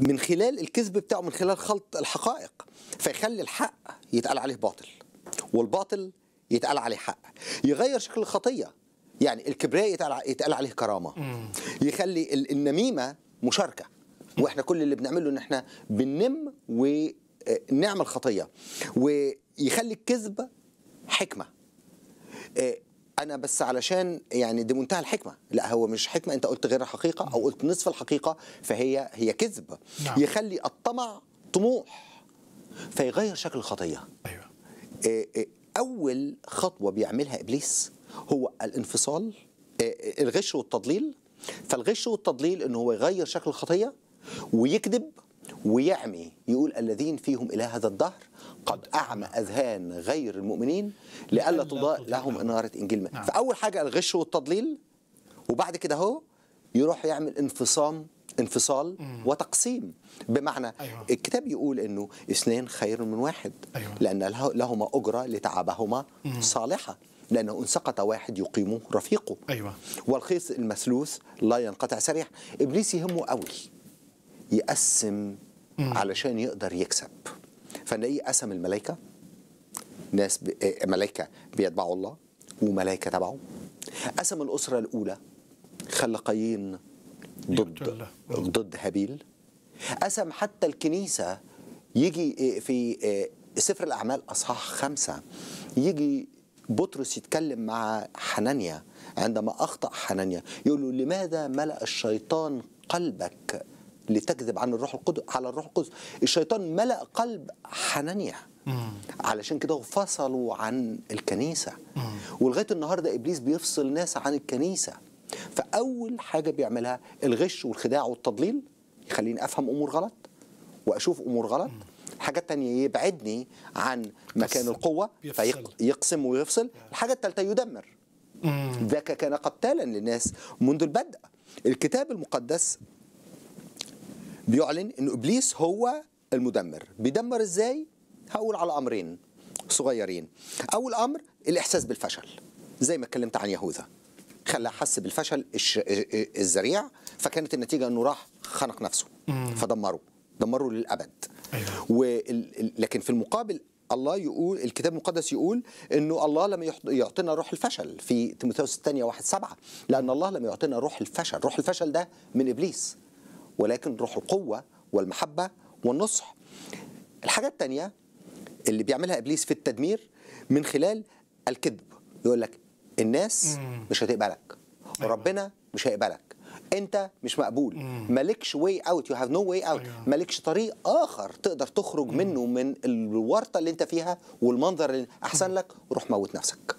من خلال الكذب بتاعه من خلال خلط الحقائق فيخلي الحق يتقال عليه باطل والباطل يتقال عليه حق يغير شكل الخطيه يعني الكبرياء يتقال عليه كرامه يخلي النميمه مشاركه واحنا كل اللي بنعمله ان احنا بننم ونعمل آه، خطيه ويخلي الكذب حكمه آه، انا بس علشان يعني دي منتهى الحكمه لا هو مش حكمه انت قلت غير الحقيقه او قلت نصف الحقيقه فهي هي كذب نعم. يخلي الطمع طموح فيغير شكل الخطيه ايوه آه، آه، اول خطوه بيعملها ابليس هو الانفصال آه، الغش والتضليل فالغش والتضليل ان هو يغير شكل الخطيه ويكذب ويعمي يقول الذين فيهم إلى هذا الدهر قد أعمى أذهان غير المؤمنين لئلا تضاء لهم إنارة إنجيل ما. نعم. فأول حاجة الغش والتضليل وبعد كده هو يروح يعمل انفصام انفصال مم. وتقسيم بمعنى أيوة. الكتاب يقول انه اثنين خير من واحد أيوة. لان لهما اجره لتعبهما مم. صالحه لانه ان سقط واحد يقيمه رفيقه أيوة. والخيص المثلوث لا ينقطع سريع ابليس يهمه قوي يقسم علشان يقدر يكسب فنلاقيه قسم الملائكه ناس ب... آه، ملائكه بيتبعوا الله وملائكه تبعه قسم الاسره الاولى خلى قايين ضد ضد هابيل قسم حتى الكنيسه يجي آه، في آه، سفر الاعمال اصحاح خمسة يجي بطرس يتكلم مع حنانيا عندما اخطا حنانيا يقول له لماذا ملا الشيطان قلبك لتكذب عن الروح القدس على الروح القدس الشيطان ملأ قلب حنانيا علشان كده فصلوا عن الكنيسة ولغاية النهاردة إبليس بيفصل ناس عن الكنيسة فأول حاجة بيعملها الغش والخداع والتضليل يخليني أفهم أمور غلط وأشوف أمور غلط الحاجة تانية يبعدني عن مكان القوة فيقسم ويفصل الحاجة التالتة يدمر ذاك كان قتالا للناس منذ البدء الكتاب المقدس بيعلن ان ابليس هو المدمر بيدمر ازاي هقول على امرين صغيرين اول امر الاحساس بالفشل زي ما اتكلمت عن يهوذا خلى حس بالفشل الذريع فكانت النتيجه انه راح خنق نفسه فدمره دمره للابد أيوة. وال... لكن في المقابل الله يقول الكتاب المقدس يقول انه الله لم يعطينا روح الفشل في تيموثاوس الثانيه واحد سبعة لان الله لم يعطينا روح الفشل روح الفشل ده من ابليس ولكن روح القوة والمحبة والنصح الحاجة التانية اللي بيعملها إبليس في التدمير من خلال الكذب يقول لك الناس مش هتقبلك أيوة. ربنا مش هيقبلك انت مش مقبول مالكش واي اوت يو هاف نو واي اوت مالكش طريق اخر تقدر تخرج منه من الورطه اللي انت فيها والمنظر اللي احسن لك روح موت نفسك